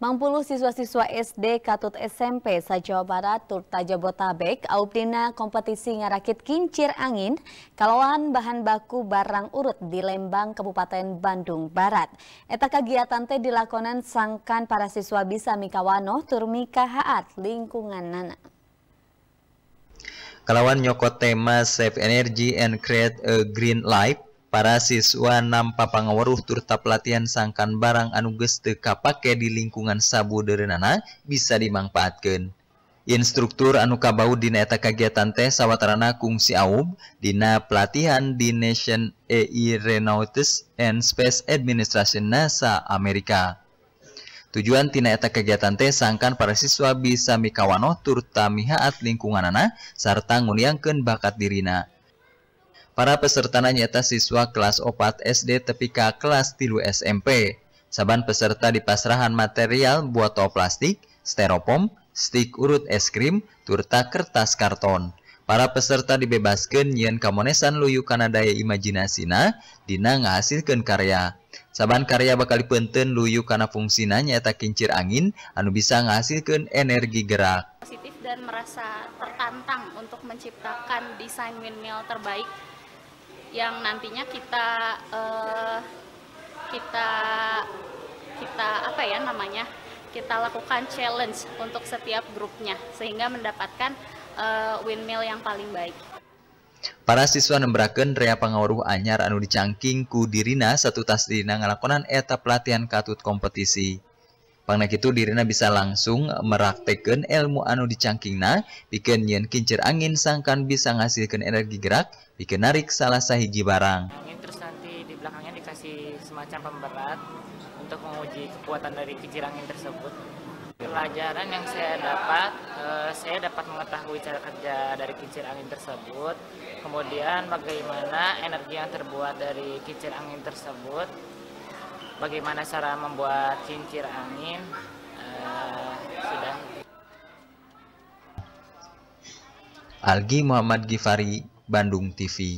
Mangpuluh siswa-siswa SD Katut SMP sajawa Barat turta Jabotabek, aupdina kompetisi ngarakit kincir angin kalauan bahan baku barang urut di Lembang Kabupaten Bandung Barat. Eta kegiatan teh dilakonan sangkan para siswa bisa mikawano turmi haat lingkungan nana. Kalauan nyokot tema Save Energy and Create a Green Life para siswa nampa panwaruh turta pelatihan sangangkan barang anuge tekapake di lingkungan sabuderrenaana bisa dimanfaat keun. Instruktur anuukabau Di eta kegiatan teh sawwatarana Kungsi Aub, Dina pelatihan di Nation EI Renaus and Space Administration NASA Amerika. Tujuan tinana eta kegiatan teh sangangkan para siswa bisa mikawano turta mihaat lingkungan anak sar tanun yang ke bakat dina. para peserta nyata siswa kelas opat SD tepika kelas tilu SMP. Saban peserta pasrahan material buat plastik, steropom, stik urut es krim, turta kertas karton. Para peserta dibebaskan yen kamonesan luyu Kanaday daya imajinasina dina ngahasilkan karya. Saban karya bakal dipenten luyu karena fungsinya nyata kincir angin anu bisa ngahasilkan energi gerak. Positif dan merasa tertantang untuk menciptakan desain windmill terbaik yang nantinya kita uh, kita kita apa ya namanya kita lakukan challenge untuk setiap grupnya sehingga mendapatkan uh, windmill yang paling baik. Para siswa nembraken rea pengawruh anyar anu dicangking ku dirina satu tas dirina ngalakonan eta pelatihan katut kompetisi. Pangna itu dirina bisa langsung meraktekkan ilmu anu dicangkingna, bikin yen kincir angin sangkan bisa ngasilkan energi gerak, bikin narik salah sahiji barang. Angin terus nanti di belakangnya dikasih semacam pemberat untuk menguji kekuatan dari kincir angin tersebut. Pelajaran yang saya dapat, eh, saya dapat mengetahui cara kerja dari kincir angin tersebut, kemudian bagaimana energi yang terbuat dari kincir angin tersebut bagaimana cara membuat kincir angin uh, sudah Algi Muhammad Gifari Bandung TV